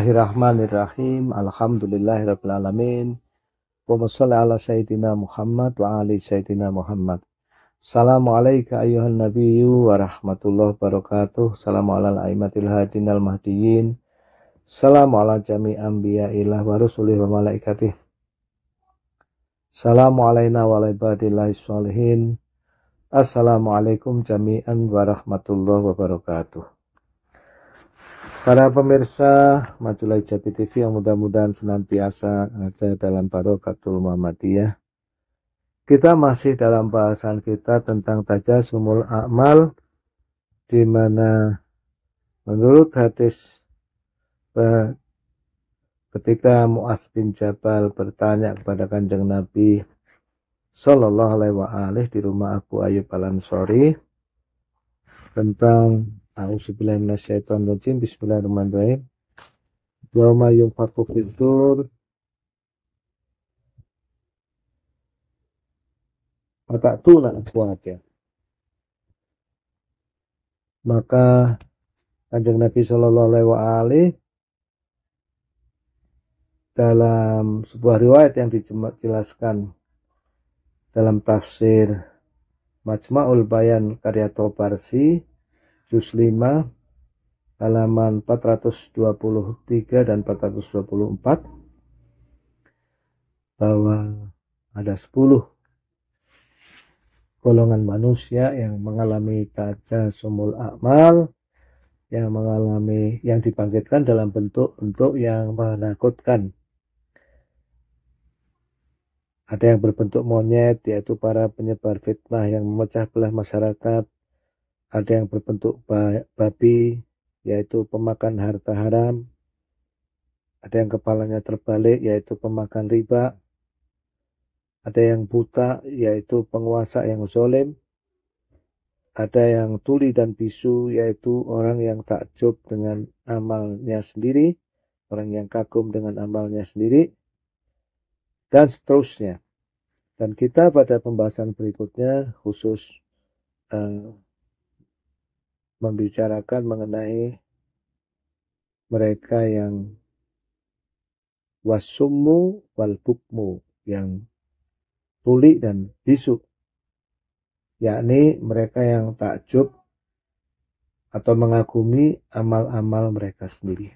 Bismillahirrahmanirrahim. Alhamdulillahirabbil alamin. Wa ala sayyidina Muhammad wa ali sayyidina Muhammad. Assalamualaikum ayuhan nabiyyu wa rahmatullahi wabarakatuh. Salamu alal aimatil hadinal mahdiyyin. Salamu ala jami anbiya'illah wa rusulih wa malaikatih. Salamu alaina wa ala ibadillahi sholihin. Assalamualaikum jami'an warahmatullahi wabarakatuh. Para pemirsa Majulai Jati TV yang mudah-mudahan senantiasa ada dalam barokatul Muhammadiyah. Kita masih dalam bahasan kita tentang Tajasumul Akmal di mana menurut hadis eh, ketika Mu'az bin Jabal bertanya kepada kanjeng Nabi Sallallahu Alaihi Wasallam di rumah Abu Ayub Al Ansori tentang A'udzubillahiminasyaitonirrojim. Bismillahirrahmanirrahim. Yawma yunfaku fitur. Maka kuat ya. Maka Kanjeng Nabi Shallallahu Alaihi dalam sebuah riwayat yang dijelaskan dalam tafsir Majma'ul Bayan karya Tobarsi juz 5 halaman 423 dan 424 bahwa ada 10 golongan manusia yang mengalami kaca sumul akmal yang mengalami yang dibangkitkan dalam bentuk untuk yang menakutkan ada yang berbentuk monyet yaitu para penyebar fitnah yang memecah belah masyarakat ada yang berbentuk babi, yaitu pemakan harta haram, ada yang kepalanya terbalik, yaitu pemakan riba, ada yang buta, yaitu penguasa yang zolim, ada yang tuli dan bisu, yaitu orang yang takjub dengan amalnya sendiri, orang yang kagum dengan amalnya sendiri, dan seterusnya. Dan kita pada pembahasan berikutnya khusus uh, membicarakan mengenai mereka yang wasumu wal bukmu yang tuli dan bisu yakni mereka yang takjub atau mengagumi amal-amal mereka sendiri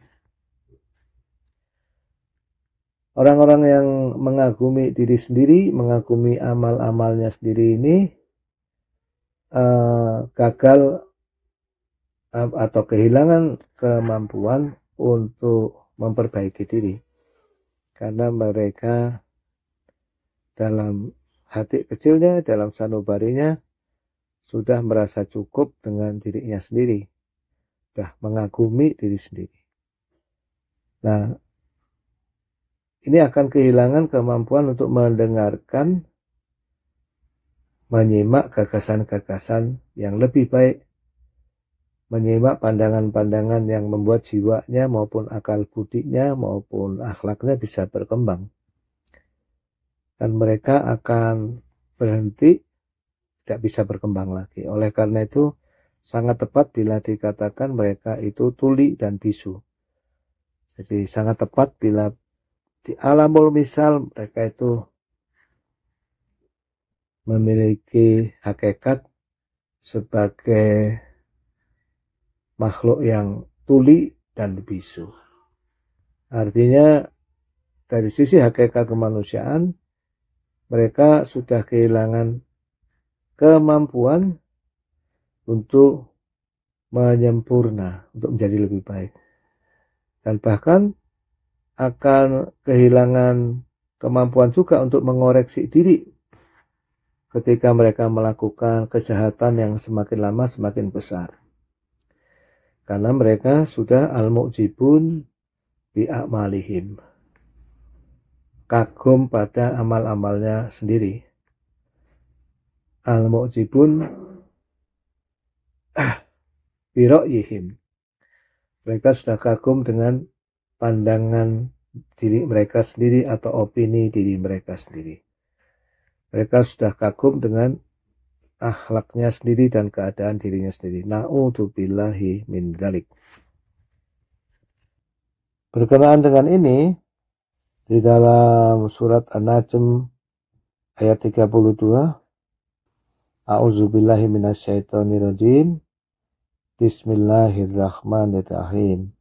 orang-orang yang mengagumi diri sendiri mengagumi amal-amalnya sendiri ini uh, gagal atau kehilangan kemampuan untuk memperbaiki diri karena mereka dalam hati kecilnya dalam sanubarinya sudah merasa cukup dengan dirinya sendiri sudah mengagumi diri sendiri nah ini akan kehilangan kemampuan untuk mendengarkan menyimak gagasan-gagasan yang lebih baik menyimak pandangan-pandangan yang membuat jiwanya maupun akal budinya maupun akhlaknya bisa berkembang. Dan mereka akan berhenti tidak bisa berkembang lagi. Oleh karena itu sangat tepat bila dikatakan mereka itu tuli dan bisu. Jadi sangat tepat bila di alam misal mereka itu memiliki hakikat sebagai makhluk yang tuli dan bisu. Artinya dari sisi hakikat kemanusiaan mereka sudah kehilangan kemampuan untuk menyempurna, untuk menjadi lebih baik. Dan bahkan akan kehilangan kemampuan juga untuk mengoreksi diri ketika mereka melakukan kejahatan yang semakin lama semakin besar karena mereka sudah al-mu'jibun bi-akmalihim, kagum pada amal-amalnya sendiri al-mu'jibun ah, biro'yihim mereka sudah kagum dengan pandangan diri mereka sendiri atau opini diri mereka sendiri mereka sudah kagum dengan akhlaknya sendiri dan keadaan dirinya sendiri. Na'udzubillahi min dalik. Berkenaan dengan ini, di dalam surat An-Najm ayat 32, A'udzubillahi minasyaitonirrajim. Bismillahirrahmanirrahim.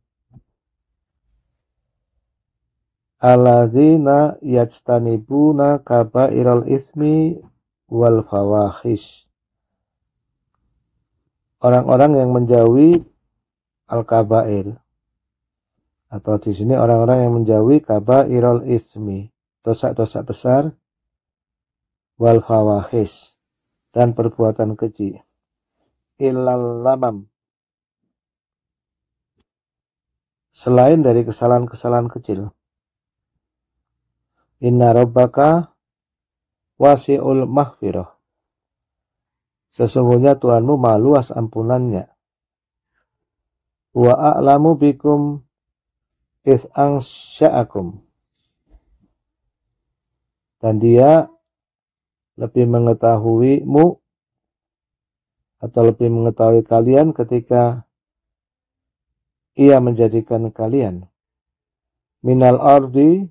Alladzina yajtanibuna kabairal ismi wal fawahish. Orang-orang yang menjauhi al-kabair atau di sini orang-orang yang menjauhi kabairul ismi, dosa-dosa besar wal fawahish dan perbuatan keji. ilal lamam selain dari kesalahan-kesalahan kecil. Inna rabbaka wasi'ul mahfirah. Sesungguhnya Tuhanmu maha luas ampunannya. Wa a'lamu bikum ith angsya'akum. Dan dia lebih mengetahui mu atau lebih mengetahui kalian ketika ia menjadikan kalian minal ardi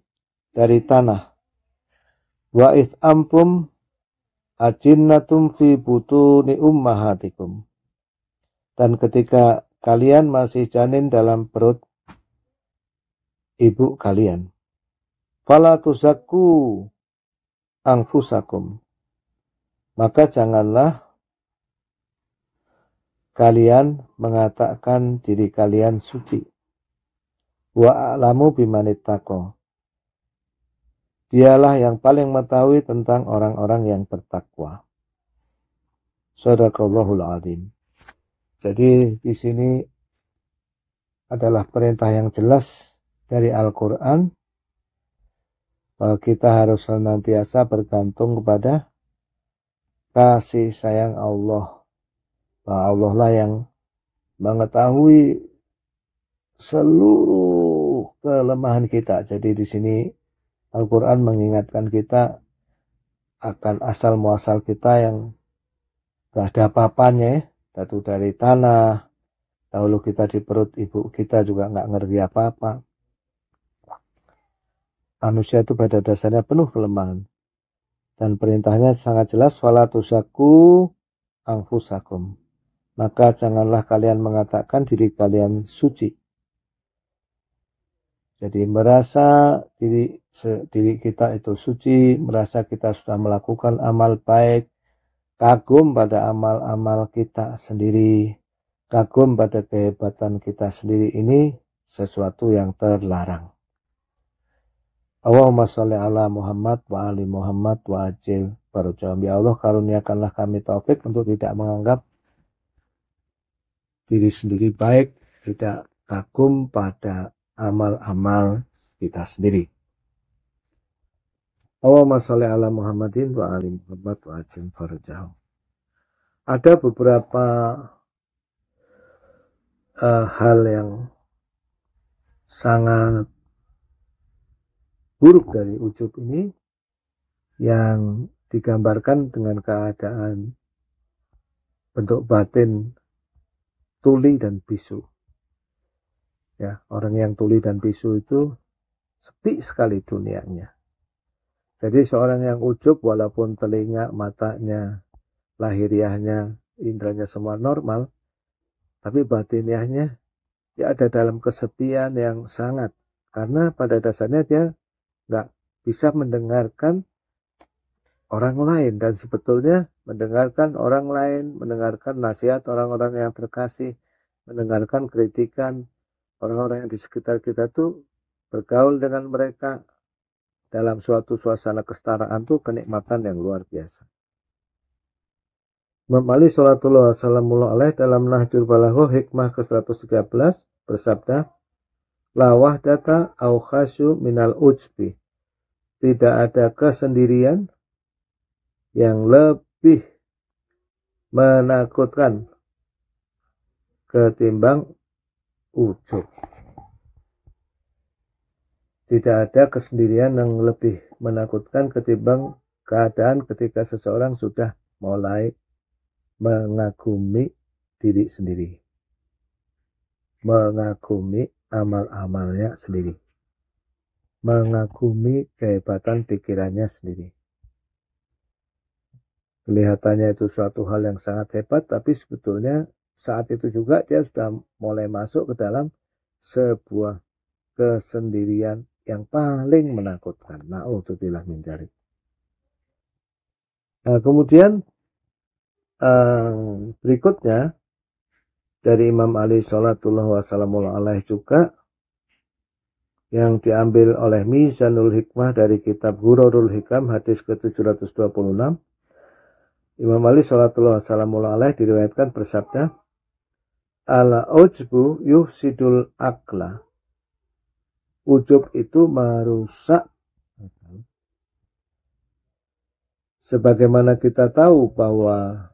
dari tanah Wa id amtum ajinnatum fi butuni ummahatikum. Dan ketika kalian masih janin dalam perut ibu kalian. Fala tuzakku angfusakum. Maka janganlah kalian mengatakan diri kalian suci. Waalamu bimanit takoh. Dialah yang paling mengetahui tentang orang-orang yang bertakwa. Saudaraku azim. Jadi di sini adalah perintah yang jelas dari Al-Quran bahwa kita harus senantiasa bergantung kepada kasih sayang Allah. Bahwa Allah lah yang mengetahui seluruh kelemahan kita. Jadi di sini Al-Quran mengingatkan kita akan asal muasal kita yang tidak ada apa-apanya Datu ya. dari tanah, dahulu kita di perut ibu kita juga nggak ngerti apa-apa. Manusia itu pada dasarnya penuh kelemahan. Dan perintahnya sangat jelas, walatusaku angfusakum. Maka janganlah kalian mengatakan diri kalian suci jadi merasa diri diri kita itu suci, merasa kita sudah melakukan amal baik, kagum pada amal-amal kita sendiri, kagum pada kehebatan kita sendiri ini sesuatu yang terlarang. Allahumma sholli ala Muhammad wa ali Muhammad wa ajil jawab Ya Allah karuniakanlah kami taufik untuk tidak menganggap diri sendiri baik, tidak kagum pada amal-amal kita sendiri. Allahumma sholli ala Muhammadin wa ali Muhammad wa ajim farajahu. Ada beberapa uh, hal yang sangat buruk dari ujub ini yang digambarkan dengan keadaan bentuk batin tuli dan bisu. Ya, orang yang tuli dan bisu itu sepi sekali dunianya. Jadi seorang yang ujub walaupun telinga, matanya, lahiriahnya, indranya semua normal, tapi batiniahnya dia ada dalam kesepian yang sangat. Karena pada dasarnya dia nggak bisa mendengarkan orang lain dan sebetulnya mendengarkan orang lain, mendengarkan nasihat orang-orang yang terkasih, mendengarkan kritikan, orang-orang yang di sekitar kita tuh bergaul dengan mereka dalam suatu suasana kestaraan tuh kenikmatan yang luar biasa. Imam Ali Salatullah Wasallamullah alaih dalam Nahjul Balaghah hikmah ke-113 bersabda, Lawah data au khasyu minal ujbi. Tidak ada kesendirian yang lebih menakutkan ketimbang ujub. Tidak ada kesendirian yang lebih menakutkan ketimbang keadaan ketika seseorang sudah mulai mengagumi diri sendiri. Mengagumi amal-amalnya sendiri. Mengagumi kehebatan pikirannya sendiri. Kelihatannya itu suatu hal yang sangat hebat, tapi sebetulnya saat itu juga dia sudah mulai masuk ke dalam sebuah kesendirian yang paling menakutkan. Nah, untuk mencari. Nah, kemudian eh, berikutnya dari Imam Ali Salatullah Wassalamu Alaihi juga yang diambil oleh Mizanul Hikmah dari kitab Hurorul Hikam hadis ke-726 Imam Ali Salatullah Wassalamu Alaihi diriwayatkan bersabda Al-ujbu yufsidul akla. Ujub itu merusak Sebagaimana kita tahu bahwa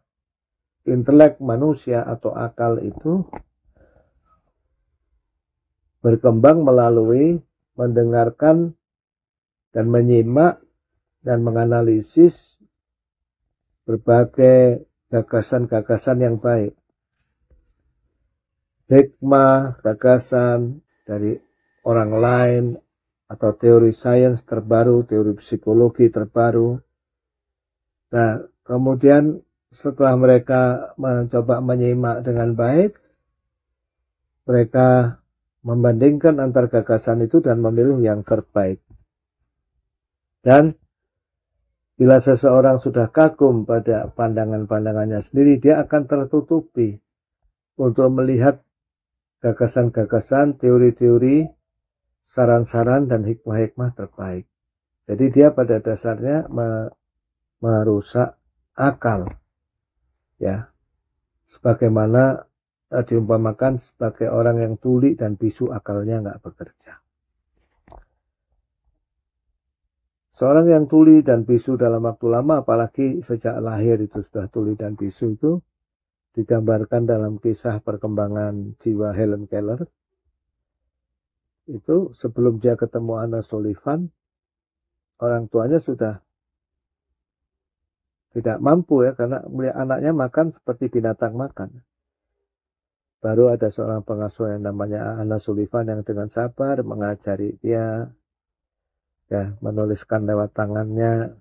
intelek manusia atau akal itu berkembang melalui mendengarkan dan menyimak dan menganalisis berbagai gagasan-gagasan yang baik hikmah, gagasan dari orang lain, atau teori sains terbaru, teori psikologi terbaru. Nah, kemudian setelah mereka mencoba menyimak dengan baik, mereka membandingkan antar gagasan itu dan memilih yang terbaik. Dan bila seseorang sudah kagum pada pandangan-pandangannya sendiri, dia akan tertutupi untuk melihat gagasan-gagasan, teori-teori, saran-saran, dan hikmah-hikmah terbaik. Jadi dia pada dasarnya merusak akal. Ya. Sebagaimana eh, diumpamakan sebagai orang yang tuli dan bisu akalnya nggak bekerja. Seorang yang tuli dan bisu dalam waktu lama, apalagi sejak lahir itu sudah tuli dan bisu itu, digambarkan dalam kisah perkembangan jiwa Helen Keller itu sebelum dia ketemu Anna Sullivan orang tuanya sudah tidak mampu ya karena melihat anaknya makan seperti binatang makan baru ada seorang pengasuh yang namanya Anna Sullivan yang dengan sabar mengajari dia ya menuliskan lewat tangannya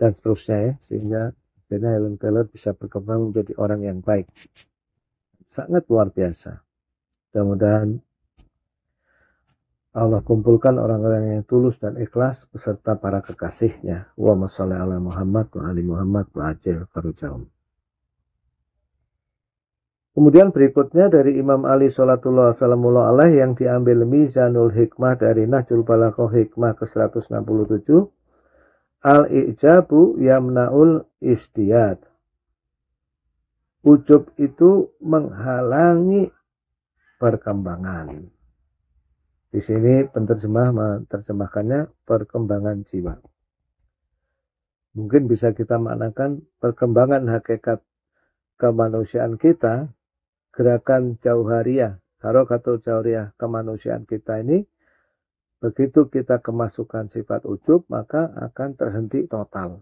dan seterusnya ya sehingga Akhirnya Helen Keller bisa berkembang menjadi orang yang baik. Sangat luar biasa. Mudah-mudahan Allah kumpulkan orang-orang yang tulus dan ikhlas beserta para kekasihnya. Wa masalah ala Muhammad wa ali Muhammad wa ajil Kemudian berikutnya dari Imam Ali Salatullah Salamullah Alaih yang diambil Mizanul Hikmah dari Nahjul Balakoh Hikmah ke-167. Al-ijabu yamnaul Istiad, Ujub itu menghalangi perkembangan. Di sini penterjemah menerjemahkannya perkembangan jiwa. Mungkin bisa kita maknakan perkembangan hakikat kemanusiaan kita, gerakan jauhariah, harokatul jauhariah kemanusiaan kita ini Begitu kita kemasukan sifat ujub, maka akan terhenti total.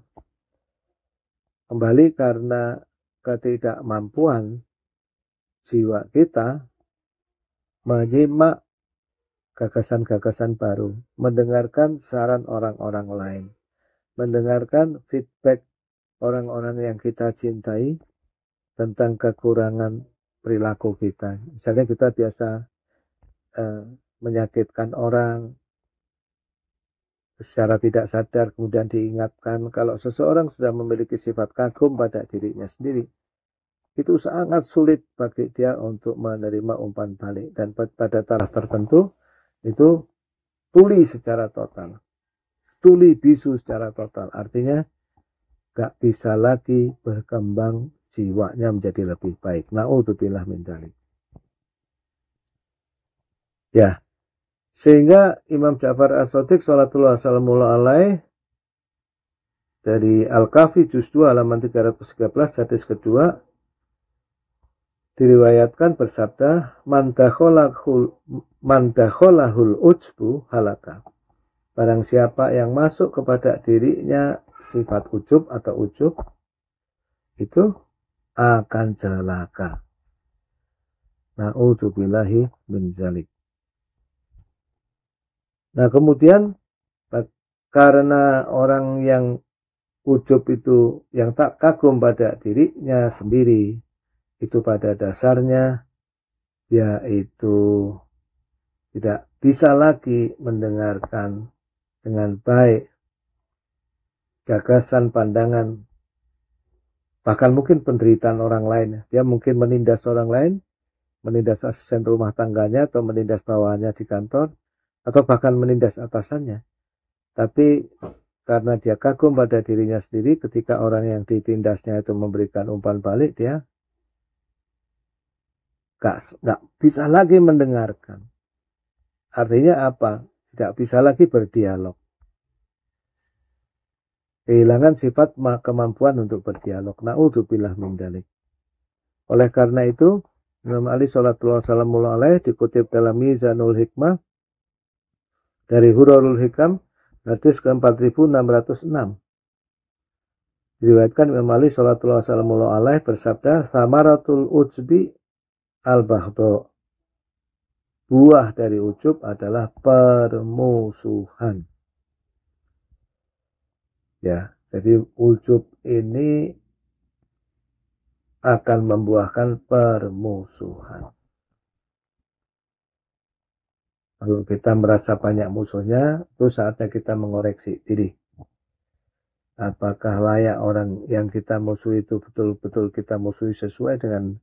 Kembali karena ketidakmampuan jiwa kita menyimak gagasan-gagasan baru, mendengarkan saran orang-orang lain, mendengarkan feedback orang-orang yang kita cintai tentang kekurangan perilaku kita. Misalnya kita biasa eh, menyakitkan orang, secara tidak sadar kemudian diingatkan kalau seseorang sudah memiliki sifat kagum pada dirinya sendiri itu sangat sulit bagi dia untuk menerima umpan balik dan pada taraf tertentu itu tuli secara total tuli bisu secara total artinya gak bisa lagi berkembang jiwanya menjadi lebih baik naudzubillah min dalik ya sehingga Imam Ja'far As-Sadiq Salatullah Salamullah Alaih dari Al-Kafi Juz 2 halaman 313 hadis kedua diriwayatkan bersabda mandaholahul ujbu halaka barang siapa yang masuk kepada dirinya sifat ujub atau ujub itu akan celaka na'udzubillahi min zalik Nah, kemudian karena orang yang ujub itu yang tak kagum pada dirinya sendiri, itu pada dasarnya yaitu tidak bisa lagi mendengarkan dengan baik gagasan, pandangan, bahkan mungkin penderitaan orang lain. Dia mungkin menindas orang lain, menindas asisten rumah tangganya atau menindas bawahannya di kantor, atau bahkan menindas atasannya. Tapi karena dia kagum pada dirinya sendiri ketika orang yang ditindasnya itu memberikan umpan balik dia gak, gak bisa lagi mendengarkan. Artinya apa? Tidak bisa lagi berdialog. Kehilangan sifat kemampuan untuk berdialog. Na'udzubillah mindalik. Oleh karena itu, Imam Ali Salatullah Alayh dikutip dalam Mizanul Hikmah dari Hurul Hikam hadis ke-4606. Diriwayatkan Imam Ali sallallahu alaihi bersabda samaratul ujbi al-bahdo. Buah dari ujub adalah permusuhan. Ya, jadi ujub ini akan membuahkan permusuhan. Kalau kita merasa banyak musuhnya, itu saatnya kita mengoreksi diri. Apakah layak orang yang kita musuhi itu betul-betul kita musuhi sesuai dengan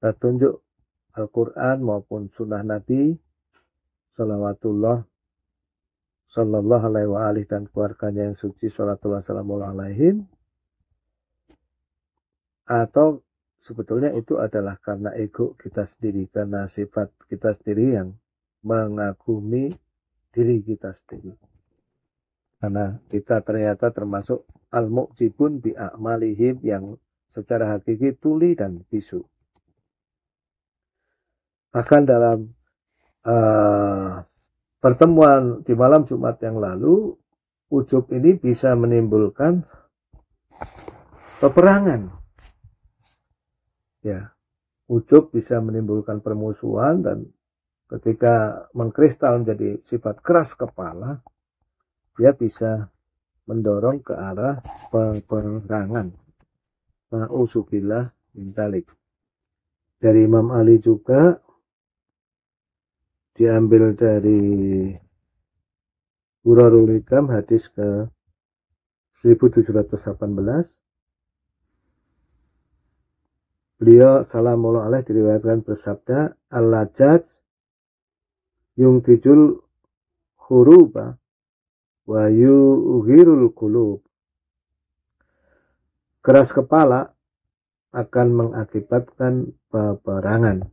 petunjuk Al-Quran maupun sunnah Nabi Salawatullah Sallallahu alaihi wa alih dan keluarganya yang suci Salatullah salamullah alaihim Atau sebetulnya itu adalah karena ego kita sendiri Karena sifat kita sendiri yang mengagumi diri kita sendiri. Karena kita ternyata termasuk al-mu'jibun bi'amalihim yang secara hakiki tuli dan bisu. Bahkan dalam uh, pertemuan di malam Jumat yang lalu, ujub ini bisa menimbulkan peperangan. Ya, ujub bisa menimbulkan permusuhan dan ketika mengkristal menjadi sifat keras kepala, dia bisa mendorong ke arah peperangan. Ma'usubillah mintalik. Dari Imam Ali juga diambil dari Urarul Hikam hadis ke 1718 Beliau salamullah alaih diriwayatkan bersabda Allah judge yunkijul huruba wa yughirul kulub keras kepala akan mengakibatkan peperangan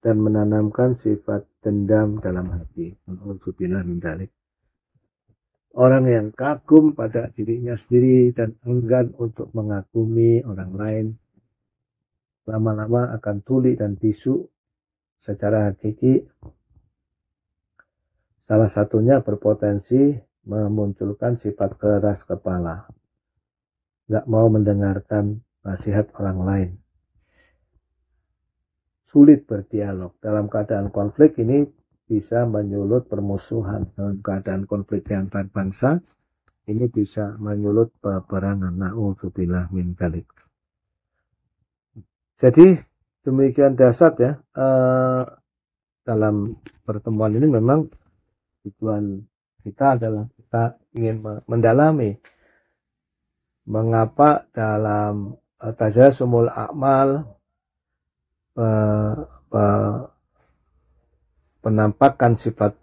dan menanamkan sifat dendam dalam hati. Orang yang kagum pada dirinya sendiri dan enggan untuk mengagumi orang lain, lama-lama akan tuli dan bisu secara hakiki Salah satunya berpotensi memunculkan sifat keras kepala. Gak mau mendengarkan nasihat orang lain. Sulit berdialog. Dalam keadaan konflik ini bisa menyulut permusuhan. Dalam keadaan konflik yang antar bangsa, ini bisa menyulut peperangan. Na'udzubillah min kalik. Jadi demikian dasar ya Uh, dalam pertemuan ini memang tujuan kita adalah kita ingin mendalami mengapa dalam uh, eh, sumul akmal eh, penampakan sifat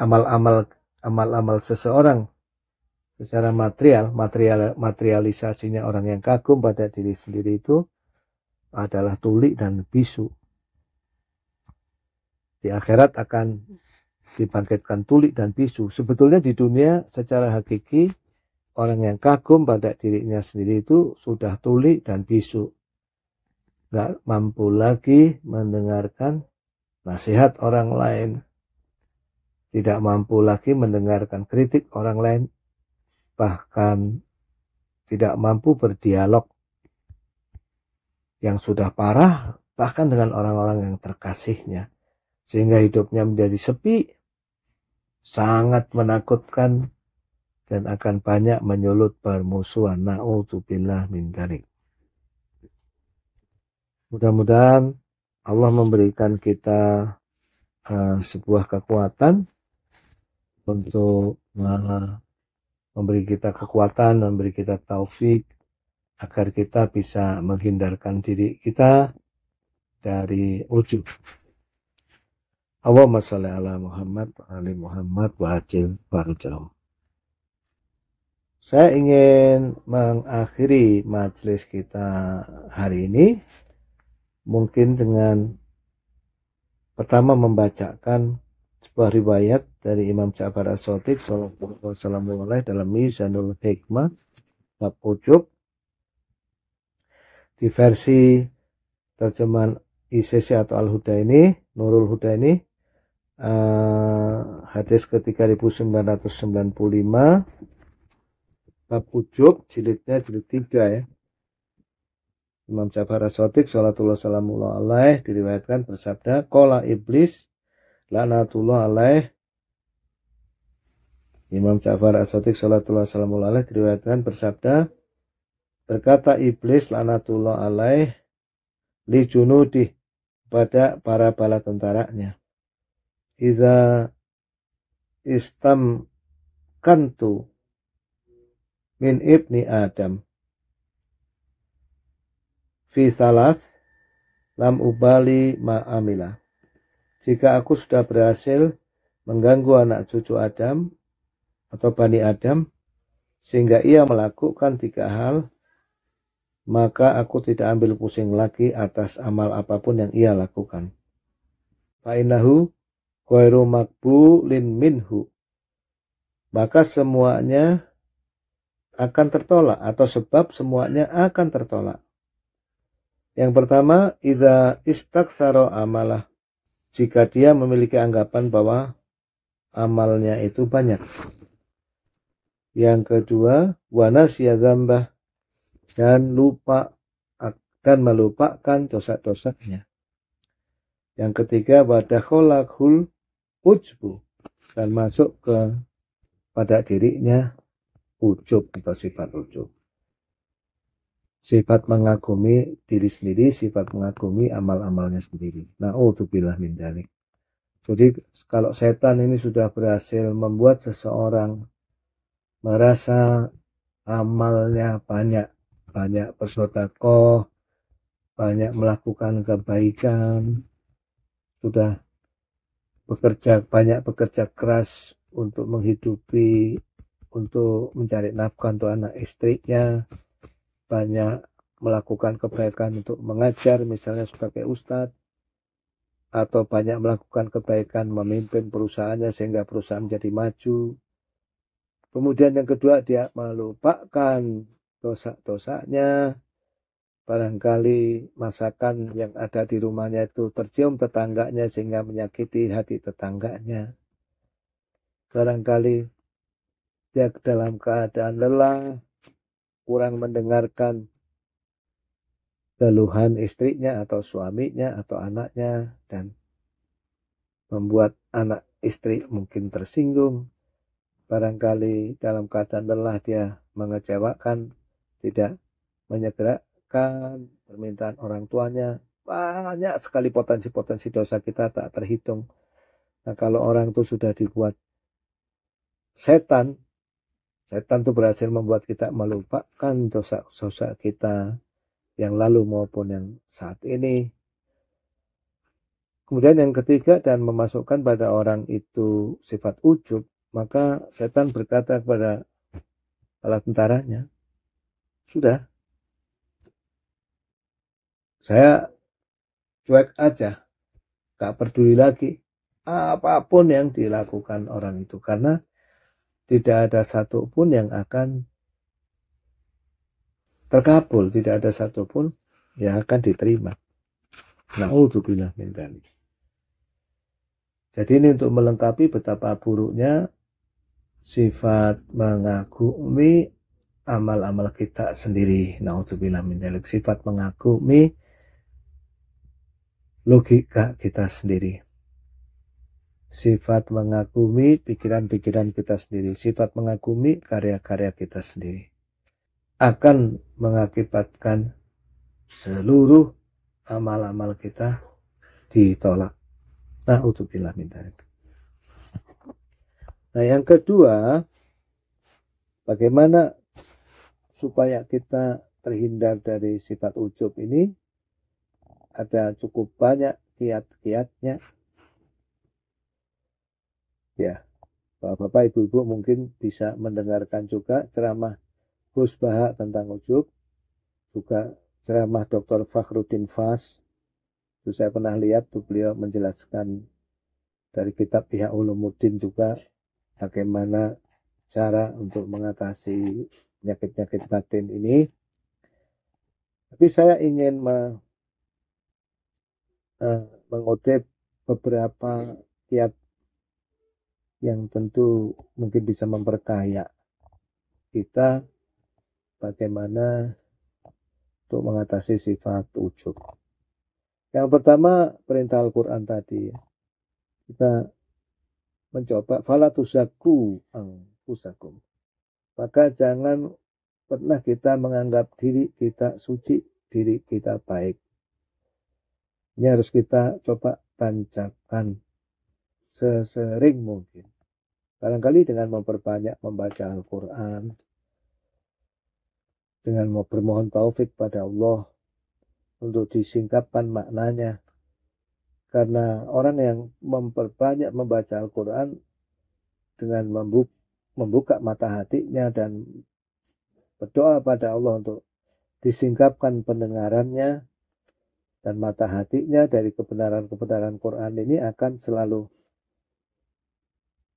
amal-amal amal-amal seseorang secara material, material materialisasinya orang yang kagum pada diri sendiri itu adalah tuli dan bisu. Di akhirat akan dibangkitkan tulik dan bisu. Sebetulnya di dunia secara hakiki orang yang kagum pada dirinya sendiri itu sudah tulik dan bisu. Gak mampu lagi mendengarkan nasihat orang lain. Tidak mampu lagi mendengarkan kritik orang lain. Bahkan tidak mampu berdialog. Yang sudah parah bahkan dengan orang-orang yang terkasihnya sehingga hidupnya menjadi sepi, sangat menakutkan dan akan banyak menyulut permusuhan. Na'udzubillah min darik. Mudah-mudahan Allah memberikan kita uh, sebuah kekuatan untuk uh, memberi kita kekuatan, memberi kita taufik agar kita bisa menghindarkan diri kita dari ujub. Allahumma sholli ala Muhammad wa ali Muhammad wa ajil Saya ingin mengakhiri majelis kita hari ini mungkin dengan pertama membacakan sebuah riwayat dari Imam Ja'far As-Sadiq sallallahu alaihi dalam Mizanul Hikmah bab ujub di versi terjemahan ICC atau Al-Huda ini, Nurul Huda ini uh, hadis ke-3995 bab ujub jilidnya jilid 3 ya Imam Jafar as salatullah salamullah alaih diriwayatkan bersabda kola iblis lanatullah alaih Imam Ja'far Asotik salatullah salamullah alaih diriwayatkan bersabda berkata iblis lanatullah alaih li junudih pada para bala tentaranya Iza istam kantu min ibni Adam fi salat lam ubali ma'amila jika aku sudah berhasil mengganggu anak cucu Adam atau Bani Adam sehingga ia melakukan tiga hal maka aku tidak ambil pusing lagi atas amal apapun yang ia lakukan. Fa'inahu makbu Lin minhu. Maka semuanya akan tertolak atau sebab semuanya akan tertolak. Yang pertama, idza istaksaro amalah. Jika dia memiliki anggapan bahwa amalnya itu banyak. Yang kedua, wanasya dzambah dan lupa dan melupakan dosa-dosanya. Yang ketiga, wadakholakul ujbu dan masuk ke pada dirinya ujub atau sifat ujub. Sifat mengagumi diri sendiri, sifat mengagumi amal-amalnya sendiri. nah utubillah min dalik. Jadi kalau setan ini sudah berhasil membuat seseorang merasa amalnya banyak, banyak bersodakoh, banyak melakukan kebaikan, sudah bekerja banyak bekerja keras untuk menghidupi untuk mencari nafkah untuk anak istrinya banyak melakukan kebaikan untuk mengajar misalnya sebagai ustadz atau banyak melakukan kebaikan memimpin perusahaannya sehingga perusahaan menjadi maju kemudian yang kedua dia melupakan dosa-dosanya barangkali masakan yang ada di rumahnya itu tercium tetangganya sehingga menyakiti hati tetangganya. Barangkali dia dalam keadaan lelah, kurang mendengarkan keluhan istrinya atau suaminya atau anaknya dan membuat anak istri mungkin tersinggung. Barangkali dalam keadaan lelah dia mengecewakan, tidak menyegerak permintaan orang tuanya, banyak sekali potensi-potensi dosa kita tak terhitung. Nah, kalau orang itu sudah dibuat setan, setan itu berhasil membuat kita melupakan dosa-dosa kita yang lalu maupun yang saat ini. Kemudian yang ketiga dan memasukkan pada orang itu sifat ujub, maka setan berkata kepada alat tentaranya, sudah, saya cuek aja gak peduli lagi apapun yang dilakukan orang itu karena tidak ada satupun yang akan terkabul tidak ada satupun yang akan diterima na'udzubillah min jadi ini untuk melengkapi betapa buruknya sifat mengagumi amal-amal kita sendiri. Nauzubillah min lagi Sifat mengagumi logika kita sendiri. Sifat mengagumi pikiran-pikiran kita sendiri, sifat mengagumi karya-karya kita sendiri akan mengakibatkan seluruh amal-amal kita ditolak. Nah, utubillah mintarik. Nah, yang kedua, bagaimana supaya kita terhindar dari sifat ujub ini? ada cukup banyak kiat-kiatnya. Ya, Bapak-Bapak, Ibu-Ibu mungkin bisa mendengarkan juga ceramah Gus Bahak tentang ujub, juga ceramah Dr. Fakhruddin Fas. Itu saya pernah lihat tuh beliau menjelaskan dari kitab pihak Ulumuddin juga bagaimana cara untuk mengatasi penyakit-penyakit batin ini. Tapi saya ingin Eh, mengutip beberapa kiat yang tentu mungkin bisa memperkaya kita bagaimana untuk mengatasi sifat ujub. Yang pertama perintah Al-Quran tadi kita mencoba falatusaku tusaku ang pusakum. Maka jangan pernah kita menganggap diri kita suci, diri kita baik. Ini harus kita coba tancapkan sesering mungkin. Barangkali dengan memperbanyak membaca Al-Quran, dengan mau bermohon taufik pada Allah untuk disingkapkan maknanya. Karena orang yang memperbanyak membaca Al-Quran dengan membuka mata hatinya dan berdoa pada Allah untuk disingkapkan pendengarannya, dan mata hatinya dari kebenaran-kebenaran Quran ini akan selalu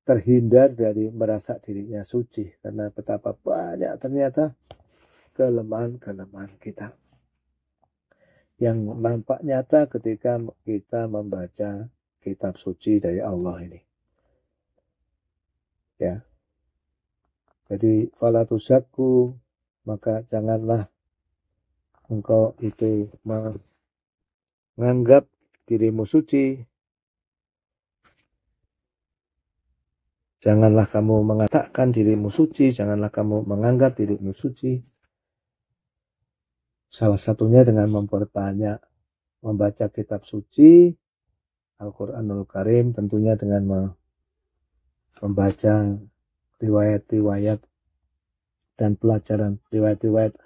terhindar dari merasa dirinya suci karena betapa banyak ternyata kelemahan-kelemahan kita yang nampak nyata ketika kita membaca kitab suci dari Allah ini. Ya. Jadi falatusaku maka janganlah engkau itu menganggap dirimu suci. Janganlah kamu mengatakan dirimu suci, janganlah kamu menganggap dirimu suci. Salah satunya dengan memperbanyak membaca kitab suci, Al-Quranul Karim, tentunya dengan membaca riwayat-riwayat dan pelajaran riwayat-riwayat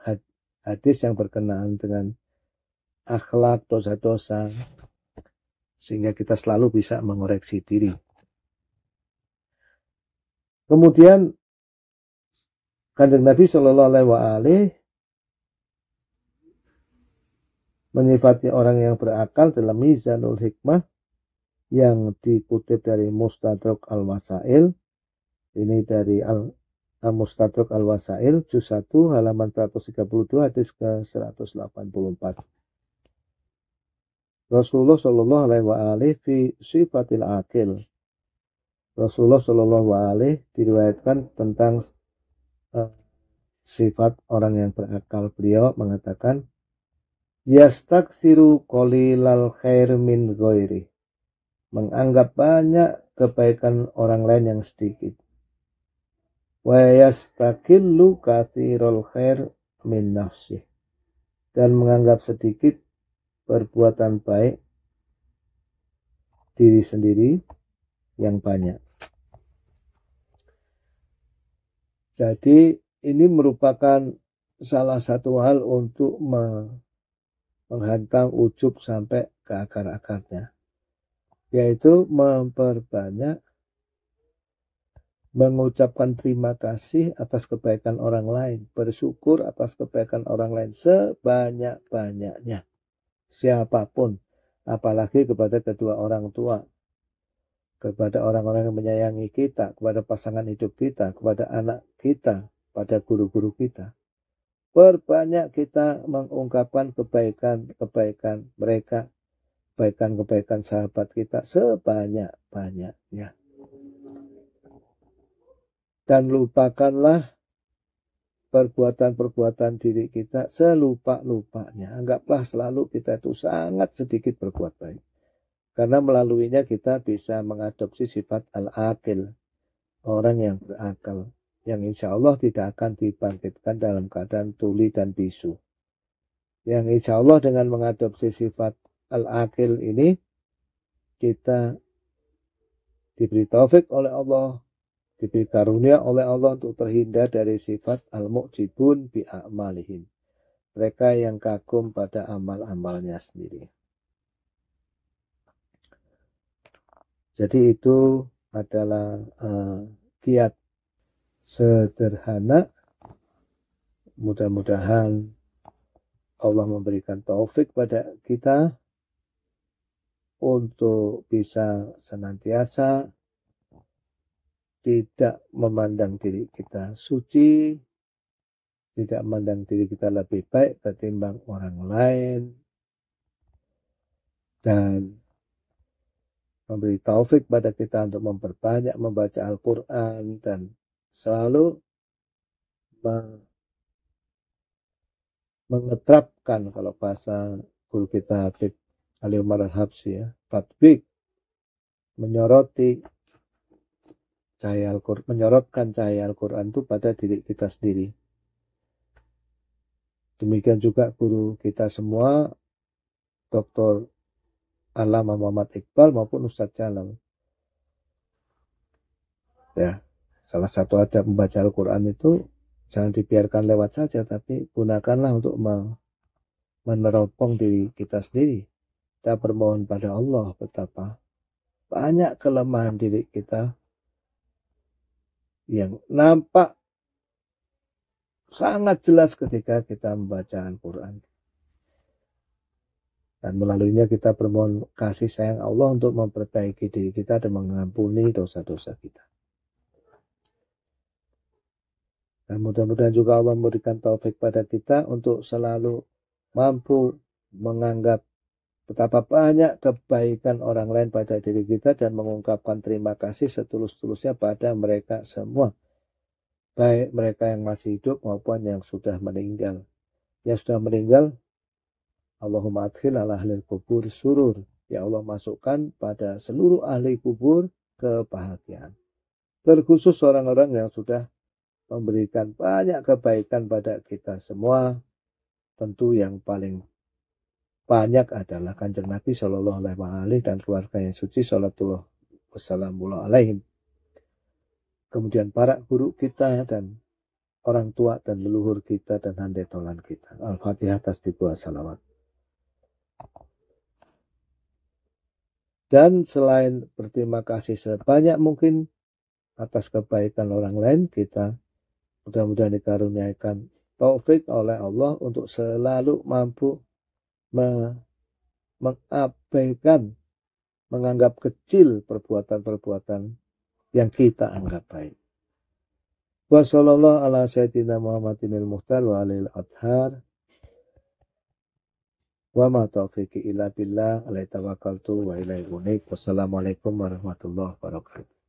hadis yang berkenaan dengan akhlak, dosa-dosa, sehingga kita selalu bisa mengoreksi diri. Kemudian Kanjeng Nabi Shallallahu Alaihi menyifati orang yang berakal dalam Mizanul Hikmah yang dikutip dari Mustadrak Al-Wasail ini dari Al Mustadrak Al-Wasail juz 1 halaman 132 hadis ke 184 Rasulullah Shallallahu Alaihi Wasallam fi sifatil akil. Rasulullah Shallallahu Alaihi diriwayatkan tentang uh, sifat orang yang berakal. Beliau mengatakan, yastaksiru kolilal khair min ghairi. Menganggap banyak kebaikan orang lain yang sedikit. Wa yastakillu kathirul khair min nafsi Dan menganggap sedikit perbuatan baik diri sendiri yang banyak. Jadi ini merupakan salah satu hal untuk menghantam ujub sampai ke akar-akarnya, yaitu memperbanyak mengucapkan terima kasih atas kebaikan orang lain, bersyukur atas kebaikan orang lain sebanyak-banyaknya siapapun, apalagi kepada kedua orang tua, kepada orang-orang yang menyayangi kita, kepada pasangan hidup kita, kepada anak kita, pada guru-guru kita. Perbanyak kita mengungkapkan kebaikan-kebaikan mereka, kebaikan-kebaikan sahabat kita sebanyak-banyaknya. Dan lupakanlah perbuatan-perbuatan diri kita selupa-lupanya. Anggaplah selalu kita itu sangat sedikit berbuat baik. Karena melaluinya kita bisa mengadopsi sifat al-akil. Orang yang berakal. Yang insya Allah tidak akan dibangkitkan dalam keadaan tuli dan bisu. Yang insya Allah dengan mengadopsi sifat al-akil ini, kita diberi taufik oleh Allah diberi karunia oleh Allah untuk terhindar dari sifat al-mu'jibun bi'amalihim. Mereka yang kagum pada amal-amalnya sendiri. Jadi itu adalah uh, kiat sederhana. Mudah-mudahan Allah memberikan taufik pada kita untuk bisa senantiasa tidak memandang diri kita suci, tidak memandang diri kita lebih baik ketimbang orang lain, dan memberi taufik pada kita untuk memperbanyak membaca Al-Quran dan selalu mengetrapkan kalau bahasa guru kita Habib Ali Umar Al-Habsi ya, tatbik, menyoroti cahaya Al-Quran, menyorotkan cahaya Al-Quran itu pada diri kita sendiri. Demikian juga guru kita semua, Dr. Alama Muhammad Iqbal maupun Ustadz Jalal. Ya, salah satu ada membaca Al-Quran itu jangan dibiarkan lewat saja, tapi gunakanlah untuk meneropong diri kita sendiri. Kita bermohon pada Allah betapa banyak kelemahan diri kita yang nampak sangat jelas ketika kita membaca Al-Quran. Dan melaluinya kita bermohon kasih sayang Allah untuk memperbaiki diri kita dan mengampuni dosa-dosa kita. Dan mudah-mudahan juga Allah memberikan taufik pada kita untuk selalu mampu menganggap Betapa banyak kebaikan orang lain pada diri kita dan mengungkapkan terima kasih setulus-tulusnya pada mereka semua. Baik mereka yang masih hidup maupun yang sudah meninggal. Yang sudah meninggal, Allahumma adhil ala ahli kubur surur. Ya Allah masukkan pada seluruh ahli kubur kebahagiaan. Terkhusus orang-orang yang sudah memberikan banyak kebaikan pada kita semua. Tentu yang paling banyak adalah kanjeng Nabi Shallallahu Alaihi wasallam dan keluarga yang suci Shallallahu alaihi. Alaihim. Kemudian para guru kita dan orang tua dan leluhur kita dan tolan kita. Al-Fatihah tasbih dibuat salawat. Dan selain berterima kasih sebanyak mungkin atas kebaikan orang lain, kita mudah-mudahan dikaruniakan taufik oleh Allah untuk selalu mampu me mengabaikan, menganggap kecil perbuatan-perbuatan yang kita anggap baik. Wassalamualaikum warahmatullahi wabarakatuh. Muhtar wa alil adhar. Wa ma taufiqi illa billah alaihi tawakkaltu wa ilaihi unik. Wassalamualaikum warahmatullahi wabarakatuh.